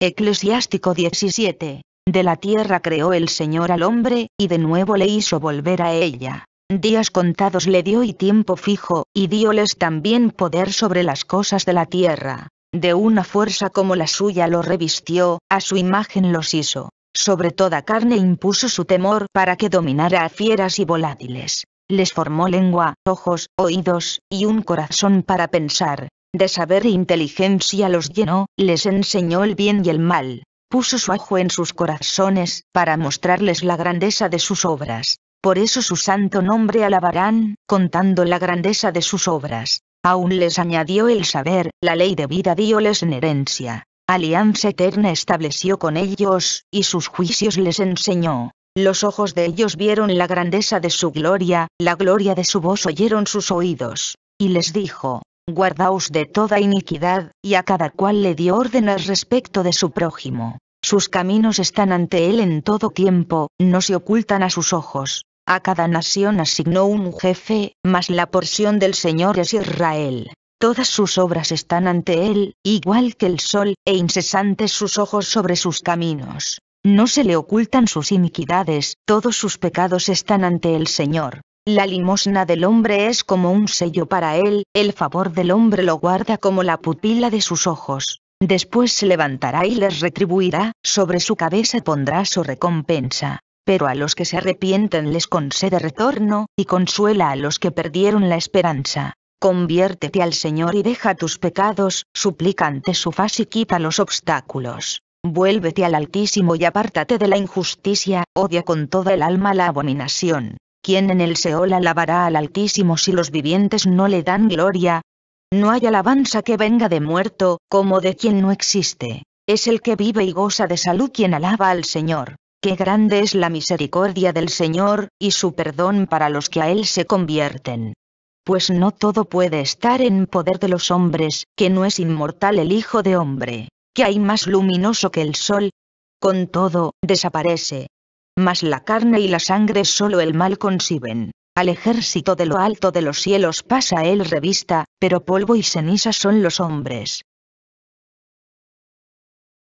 Eclesiástico 17. De la tierra creó el Señor al hombre, y de nuevo le hizo volver a ella. Días contados le dio y tiempo fijo, y dióles también poder sobre las cosas de la tierra. De una fuerza como la suya lo revistió, a su imagen los hizo. Sobre toda carne impuso su temor para que dominara a fieras y volátiles. Les formó lengua, ojos, oídos, y un corazón para pensar, de saber e inteligencia los llenó, les enseñó el bien y el mal, puso su ajo en sus corazones, para mostrarles la grandeza de sus obras. Por eso su santo nombre alabarán, contando la grandeza de sus obras. Aún les añadió el saber, la ley de vida dioles en herencia. Alianza eterna estableció con ellos, y sus juicios les enseñó. Los ojos de ellos vieron la grandeza de su gloria, la gloria de su voz oyeron sus oídos. Y les dijo, guardaos de toda iniquidad, y a cada cual le dio órdenes respecto de su prójimo. Sus caminos están ante él en todo tiempo, no se ocultan a sus ojos. A cada nación asignó un jefe, mas la porción del Señor es Israel. Todas sus obras están ante él, igual que el sol, e incesantes sus ojos sobre sus caminos. No se le ocultan sus iniquidades, todos sus pecados están ante el Señor. La limosna del hombre es como un sello para él, el favor del hombre lo guarda como la pupila de sus ojos. Después se levantará y les retribuirá, sobre su cabeza pondrá su recompensa. Pero a los que se arrepienten les concede retorno, y consuela a los que perdieron la esperanza. Conviértete al Señor y deja tus pecados, suplica ante su faz y quita los obstáculos. Vuélvete al Altísimo y apártate de la injusticia, odia con toda el alma la abominación. ¿Quién en el Seol alabará al Altísimo si los vivientes no le dan gloria? No hay alabanza que venga de muerto, como de quien no existe. Es el que vive y goza de salud quien alaba al Señor. Qué grande es la misericordia del Señor, y su perdón para los que a Él se convierten. Pues no todo puede estar en poder de los hombres, que no es inmortal el Hijo de Hombre, que hay más luminoso que el sol. Con todo, desaparece, mas la carne y la sangre solo el mal conciben. Al ejército de lo alto de los cielos pasa él revista, pero polvo y ceniza son los hombres.